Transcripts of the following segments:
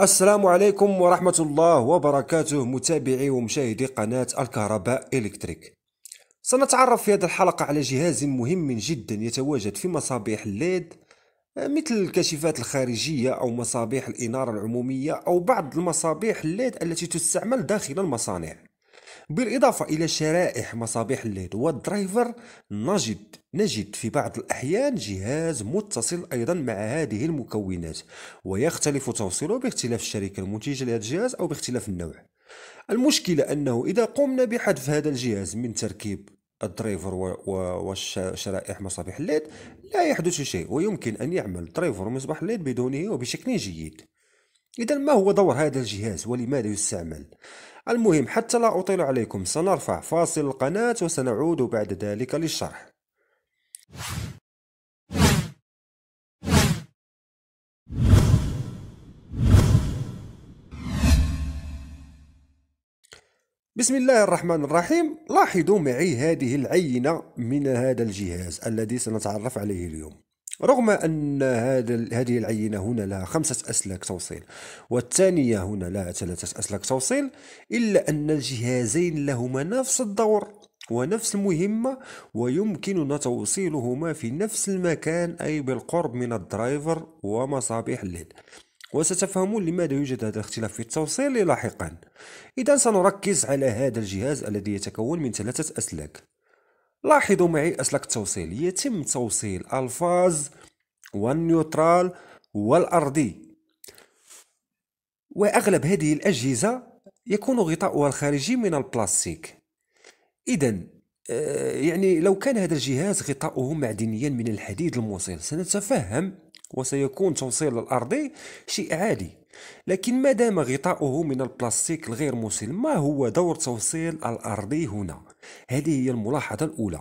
السلام عليكم ورحمة الله وبركاته متابعي ومشاهدي قناة الكهرباء إلكتريك سنتعرف في هذه الحلقة على جهاز مهم جدا يتواجد في مصابيح الليد مثل الكاشفات الخارجية أو مصابيح الإنارة العمومية أو بعض المصابيح الليد التي تستعمل داخل المصانع بالإضافة إلى شرائح مصابيح الليد والدرايفر نجد نجد في بعض الأحيان جهاز متصل أيضا مع هذه المكونات ويختلف توصيله باختلاف الشركة المنتجة لهذا الجهاز أو باختلاف النوع المشكلة أنه إذا قمنا بحذف هذا الجهاز من تركيب الدرايفر وشرائح مصابيح الليد لا يحدث شيء ويمكن أن يعمل درايفر مصباح الليد بدونه وبشكل جيد إذا ما هو دور هذا الجهاز ولماذا يستعمل؟ المهم حتى لا أطيل عليكم سنرفع فاصل القناة وسنعود بعد ذلك للشرح بسم الله الرحمن الرحيم لاحظوا معي هذه العينة من هذا الجهاز الذي سنتعرف عليه اليوم رغم أن هذا هذه العينة هنا لها خمسة أسلاك توصيل والثانية هنا لها ثلاثة أسلاك توصيل إلا أن الجهازين لهما نفس الدور ونفس المهمة ويمكننا توصيلهما في نفس المكان أي بالقرب من الدرايفر ومصابيح الليد وستفهمون لماذا يوجد هذا الاختلاف في التوصيل لاحقا إذا سنركز على هذا الجهاز الذي يتكون من ثلاثة أسلاك لاحظوا معي أسلاك التوصيل يتم توصيل الفاز والنيوترال والأرضي وأغلب هذه الأجهزة يكون غطاؤها الخارجي من البلاستيك إذا آه، يعني لو كان هذا الجهاز غطاؤه معدنيا من الحديد الموصل سنتفهم وسيكون توصيل الأرضي شيء عادي لكن ما دام غطاؤه من البلاستيك الغير موصل ما هو دور توصيل الأرضي هنا هذه هي الملاحظة الأولى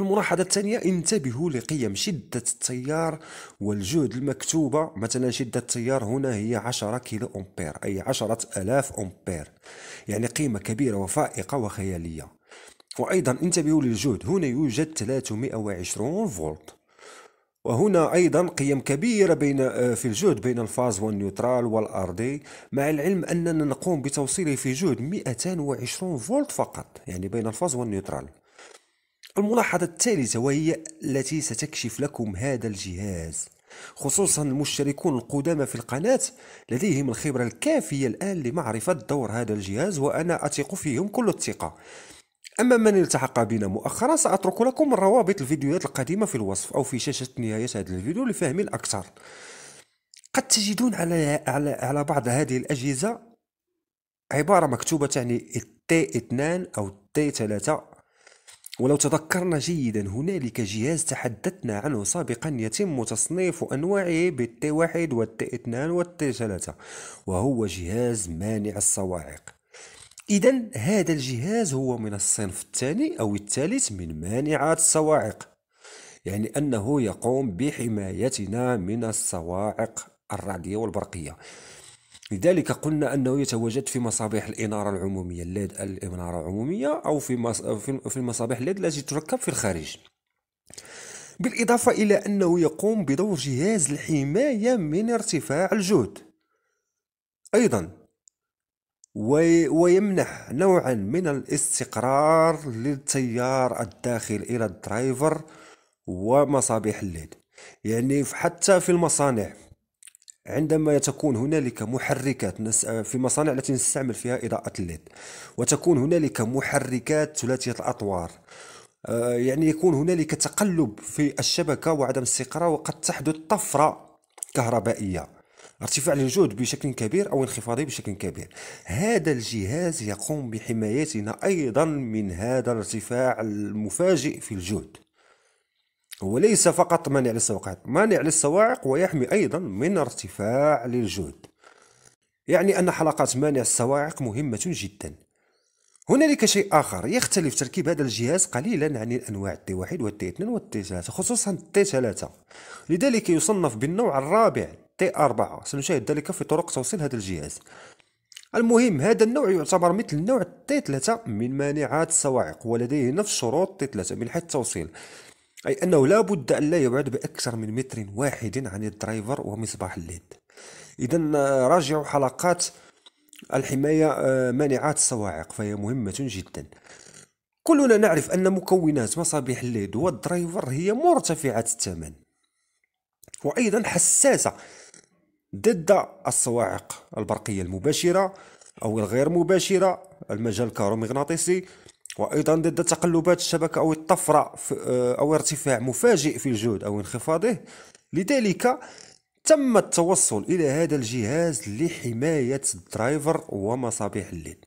الملاحظة الثانية انتبهوا لقيم شدة التيار والجهد المكتوبة مثلا شدة التيار هنا هي 10 كيلو أمبير أي 10 ألاف أمبير يعني قيمة كبيرة وفائقة وخيالية وأيضا انتبهوا للجهد هنا يوجد 320 فولت وهنا أيضا قيم كبيرة بين آه، في الجهد بين الفاز والنيوترال دي مع العلم أننا نقوم بتوصيله في جهد 220 فولت فقط يعني بين الفاز والنيوترال الملاحظة الثالثة وهي التي ستكشف لكم هذا الجهاز خصوصا المشتركون القدامى في القناة لديهم الخبرة الكافية الآن لمعرفة دور هذا الجهاز وأنا أثق فيهم كل الثقة أما من التحق بنا مؤخرا سأترك لكم روابط الفيديوهات القديمة في الوصف أو في شاشة نهاية هذا الفيديو لفهم الأكثر قد تجدون على على على بعض هذه الأجهزة عبارة مكتوبة تعني T2 أو t T3 ولو تذكرنا جيدا هنالك جهاز تحدثنا عنه سابقا يتم تصنيف أنواعه بالتي واحد والتي اثنان والتي ثلاثة وهو جهاز مانع الصواعق إذا هذا الجهاز هو من الصنف الثاني أو الثالث من مانعات الصواعق يعني أنه يقوم بحمايتنا من الصواعق الرعدية والبرقية لذلك قلنا أنه يتواجد في مصابيح الإنارة العمومية الليد الإنارة العمومية أو في في المصابيح الليد التي تركب في الخارج بالإضافة إلى أنه يقوم بدور جهاز الحماية من ارتفاع الجهد أيضا ويمنح نوعا من الاستقرار للتيار الداخل الى الدرايفر ومصابيح الليد يعني حتى في المصانع عندما تكون هنالك محركات آه، في المصانع التي نستعمل فيها إضاءة الليد وتكون هنالك محركات ثلاثية الأطوار آه، يعني يكون هنالك تقلب في الشبكة وعدم استقرار وقد تحدث طفرة كهربائية ارتفاع الجهد بشكل كبير او انخفاضه بشكل كبير هذا الجهاز يقوم بحمايتنا ايضا من هذا الارتفاع المفاجئ في الجهد هو ليس فقط مانع للسواقات مانع للسواعق ويحمي ايضا من ارتفاع للجهد يعني ان حلقات مانع السواعق مهمه جدا هنالك شيء آخر يختلف تركيب هذا الجهاز قليلا عن الأنواع t 1 والتي 2 والتي 3 خصوصا التي 3 لذلك يصنف بالنوع الرابع تي 4 A-H. سنشاهد ذلك في طرق توصيل هذا الجهاز المهم هذا النوع يعتبر مثل نوع تي 3 من مانعات الصواعق ولديه نفس شروط تي 3 من حيث التوصيل أي أنه لا بد أن لا يبعد بأكثر من متر واحد عن الدرايفر ومصباح الليد إذا راجعوا حلقات الحماية آه، مانعات الصواعق فهي مهمة جدا كلنا نعرف أن مكونات مصابيح الليد والدرايفر هي مرتفعة الثمن وأيضا حساسة ضد الصواعق البرقية المباشرة أو الغير مباشرة المجال الكهرومغناطيسي وأيضا ضد تقلبات الشبكة أو الطفرة آه، أو ارتفاع مفاجئ في الجهد أو انخفاضه لذلك تم التوصل إلى هذا الجهاز لحماية الدرايفر ومصابيح الليد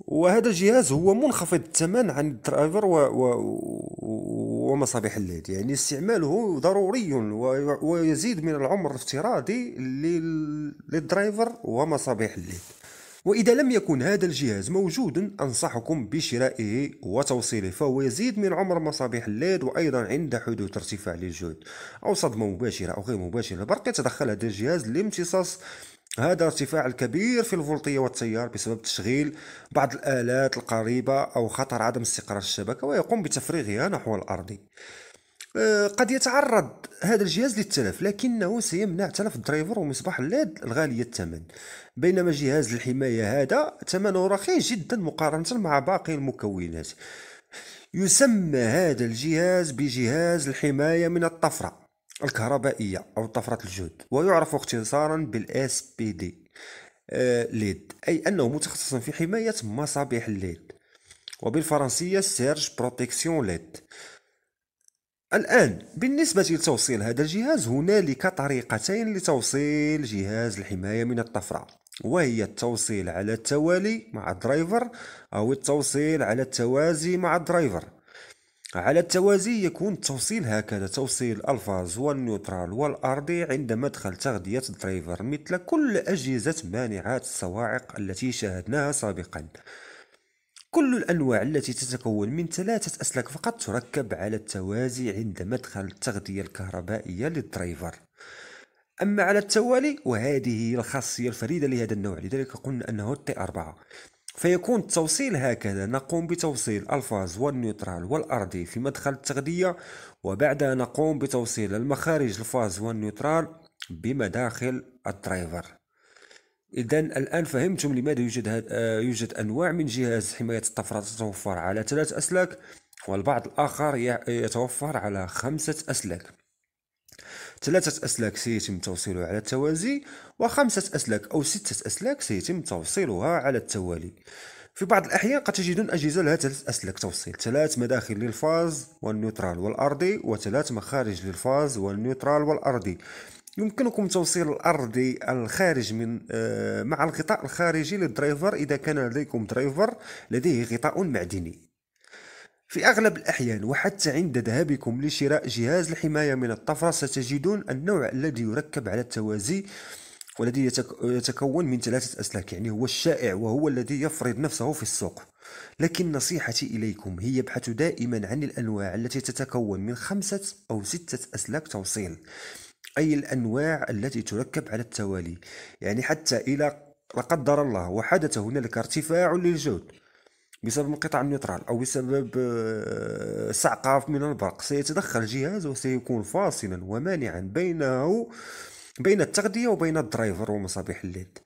وهذا الجهاز هو منخفض الثمن عن الدرايفر و... و... ومصابيح الليل يعني استعماله ضروري ويزيد من العمر الافتراضي للدرايفر ومصابيح الليل وإذا لم يكن هذا الجهاز موجودا أنصحكم بشرائه وتوصيله فهو يزيد من عمر مصابيح الليد وأيضا عند حدوث ارتفاع للجهد أو صدمة مباشرة أو غير مباشرة برق يتدخل هذا الجهاز لامتصاص هذا ارتفاع الكبير في الفولتية والتيار بسبب تشغيل بعض الآلات القريبة أو خطر عدم استقرار الشبكة ويقوم بتفريغها نحو الأرض آه، قد يتعرض هذا الجهاز للتلف لكنه سيمنع تلف الدرايفر ومصباح الليد الغالية الثمن بينما جهاز الحماية هذا ثمنه رخيص جدا مقارنة مع باقي المكونات يسمى هذا الجهاز بجهاز الحماية من الطفرة الكهربائية أو طفرة الجهد ويعرف اختصارا بالاس بي دي آه، ليد أي أنه متخصص في حماية مصابيح الليد وبالفرنسية سيرج بروتيكسيون ليد الآن بالنسبة لتوصيل هذا الجهاز هنالك طريقتين لتوصيل جهاز الحماية من الطفرة وهي التوصيل على التوالي مع الدرايفر أو التوصيل على التوازي مع الدرايفر على التوازي يكون التوصيل هكذا توصيل الفاز والنيوترال والأرضي عند مدخل تغذية الدرايفر مثل كل أجهزة مانعات الصواعق التي شاهدناها سابقا كل الأنواع التي تتكون من ثلاثة أسلاك فقط تركب على التوازي عند مدخل التغذية الكهربائية للدرايفر أما على التوالي وهذه هي الخاصية الفريدة لهذا النوع لذلك قلنا أنه التي أربعة فيكون التوصيل هكذا نقوم بتوصيل الفاز والنيوترال والأرضي في مدخل التغذية وبعدها نقوم بتوصيل المخارج الفاز والنيوترال بمداخل الدرايفر إذا الآن فهمتم لماذا يوجد, آه، يوجد أنواع من جهاز حماية الطفرة تتوفر على ثلاث أسلاك والبعض الآخر يتوفر على خمسة أسلاك ثلاثة أسلاك سيتم توصيلها على التوازي وخمسة أسلاك أو ستة أسلاك سيتم توصيلها على التوالي في بعض الأحيان قد تجدون أجهزة لها ثلاث أسلاك توصيل ثلاث مداخل للفاز والنيوترال والأرضي وثلاث مخارج للفاز والنيوترال والأرضي يمكنكم توصيل الأرضي الخارج من آه، مع الغطاء الخارجي للدرايفر إذا كان لديكم درايفر لديه غطاء معدني في أغلب الأحيان وحتى عند ذهابكم لشراء جهاز الحماية من الطفرة ستجدون النوع الذي يركب على التوازي والذي يتكون من ثلاثة أسلاك يعني هو الشائع وهو الذي يفرض نفسه في السوق لكن نصيحتي إليكم هي ابحثوا دائما عن الأنواع التي تتكون من خمسة أو ستة أسلاك توصيل أي الأنواع التي تركب على التوالي يعني حتى إلى لقدر الله وحدث هنالك ارتفاع للجهد بسبب انقطاع النيترال او بسبب آه، سعقاف من البرق سيتدخل جهاز وسيكون فاصلا ومانعا بينه بين التغذيه وبين الدرايفر ومصابيح الليد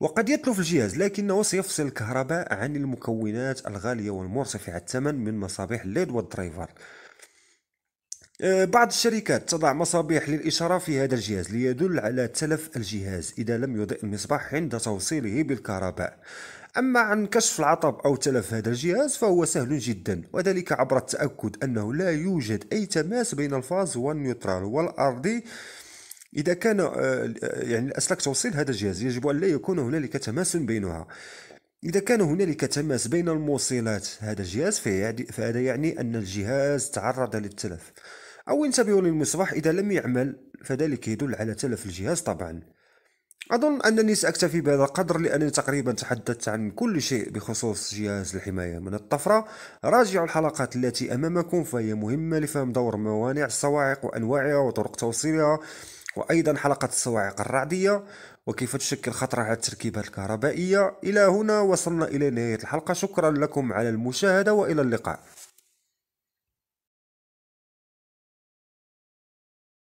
وقد يتلف الجهاز لكنه سيفصل الكهرباء عن المكونات الغالية والمرتفعة الثمن من مصابيح الليد والدرايفر آه، بعض الشركات تضع مصابيح للإشارة في هذا الجهاز ليدل على تلف الجهاز إذا لم يضئ المصباح عند توصيله بالكهرباء أما عن كشف العطب أو تلف هذا الجهاز فهو سهل جدا وذلك عبر التأكد أنه لا يوجد أي تماس بين الفاز والنيوترال والأرضي إذا كان آه، يعني الأسلاك توصيل هذا الجهاز يجب أن لا يكون هنالك تماس بينها إذا كان هنالك تماس بين الموصلات هذا الجهاز فهذا يعني أن الجهاز تعرض للتلف أو ينتبه للمصباح إذا لم يعمل فذلك يدل على تلف الجهاز طبعا أظن أنني سأكتفي بهذا القدر لأنني تقريبا تحدثت عن كل شيء بخصوص جهاز الحماية من الطفرة راجعوا الحلقات التي أمامكم فهي مهمة لفهم دور موانع الصواعق وأنواعها وطرق توصيلها وأيضا حلقة الصواعق الرعدية وكيف تشكل خطر على التركيبات الكهربائية إلى هنا وصلنا إلى نهاية الحلقة شكرا لكم على المشاهدة وإلى اللقاء